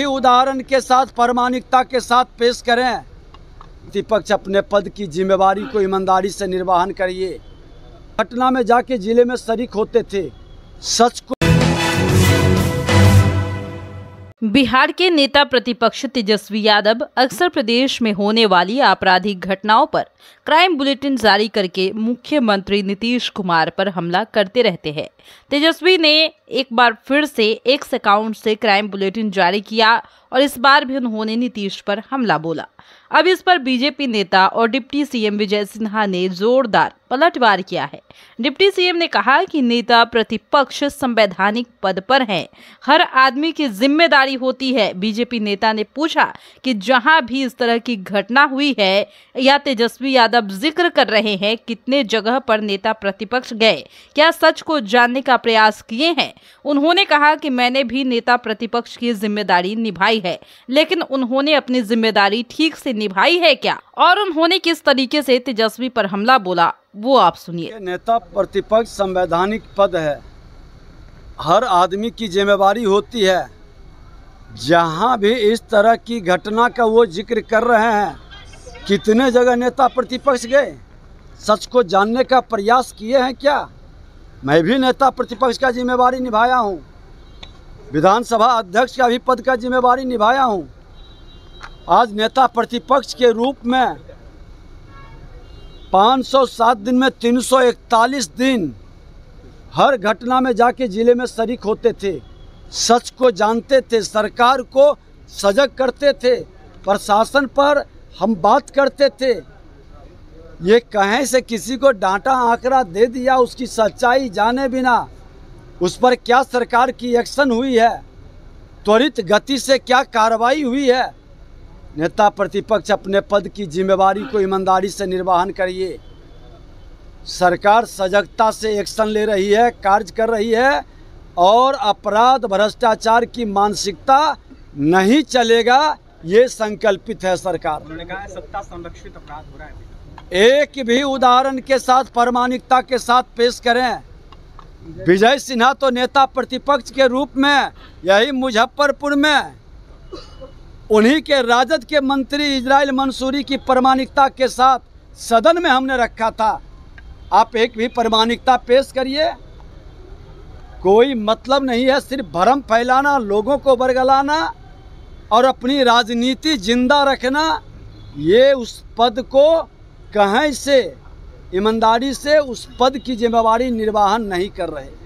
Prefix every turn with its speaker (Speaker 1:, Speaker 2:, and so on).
Speaker 1: ही उदाहरण के साथ प्रमाणिकता के साथ पेश करें विपक्ष अपने पद की जिम्मेवारी को ईमानदारी से निर्वाहन करिए घटना में जाके जिले में शरीक होते थे सच को
Speaker 2: बिहार के नेता प्रतिपक्ष तेजस्वी यादव अक्सर प्रदेश में होने वाली आपराधिक घटनाओं पर क्राइम बुलेटिन जारी करके मुख्यमंत्री नीतीश कुमार पर हमला करते रहते हैं तेजस्वी ने एक बार फिर से एक्स अकाउंट से क्राइम बुलेटिन जारी किया और इस बार भी उन्होंने नीतीश पर हमला बोला अब इस पर बीजेपी नेता और डिप्टी सीएम विजय सिन्हा ने जोरदार पलटवार किया है डिप्टी सीएम ने कहा कि नेता प्रतिपक्ष संवैधानिक पद पर हैं हर आदमी की जिम्मेदारी होती है बीजेपी नेता ने पूछा कि जहां भी इस तरह की घटना हुई है या तेजस्वी यादव जिक्र कर रहे हैं कितने जगह पर नेता प्रतिपक्ष गए क्या सच को जानने का प्रयास किए हैं उन्होंने कहा कि मैंने भी नेता प्रतिपक्ष की जिम्मेदारी निभाई है लेकिन उन्होंने अपनी जिम्मेदारी ठीक से निभाई है क्या और उन्होंने किस तरीके से तेजस्वी पर हमला बोला वो आप
Speaker 1: सुनिए नेता प्रतिपक्ष संवैधानिक पद है हर आदमी की जिम्मेवारी होती है जहाँ भी इस तरह की घटना का वो जिक्र कर रहे हैं कितने जगह नेता प्रतिपक्ष गए सच को जानने का प्रयास किए हैं क्या मैं भी नेता प्रतिपक्ष का जिम्मेवारी निभाया हूँ विधानसभा अध्यक्ष का भी पद का जिम्मेवारी निभाया हूँ आज नेता प्रतिपक्ष के रूप में 507 दिन में 341 दिन हर घटना में जाके ज़िले में शरीक होते थे सच को जानते थे सरकार को सजग करते थे प्रशासन पर हम बात करते थे ये कहें से किसी को डांटा आंकड़ा दे दिया उसकी सच्चाई जाने बिना उस पर क्या सरकार की एक्शन हुई है त्वरित गति से क्या कार्रवाई हुई है नेता प्रतिपक्ष अपने पद की जिम्मेवारी को ईमानदारी से निर्वाहन करिए सरकार सजगता से एक्शन ले रही है कार्य कर रही है और अपराध भ्रष्टाचार की मानसिकता नहीं चलेगा ये संकल्पित है सरकार सत्ता संरक्षित अपराध हो रहा है एक भी उदाहरण के साथ प्रमाणिकता के साथ पेश करें विजय सिन्हा तो नेता प्रतिपक्ष के रूप में यही मुजफ्फरपुर में उन्हीं के राजद के मंत्री इजराइल मंसूरी की प्रमाणिकता के साथ सदन में हमने रखा था आप एक भी प्रमाणिकता पेश करिए कोई मतलब नहीं है सिर्फ भरम फैलाना लोगों को बरगलाना और अपनी राजनीति जिंदा रखना ये उस पद को कहीं से ईमानदारी से उस पद की जिम्मेवारी निर्वाहन नहीं कर रहे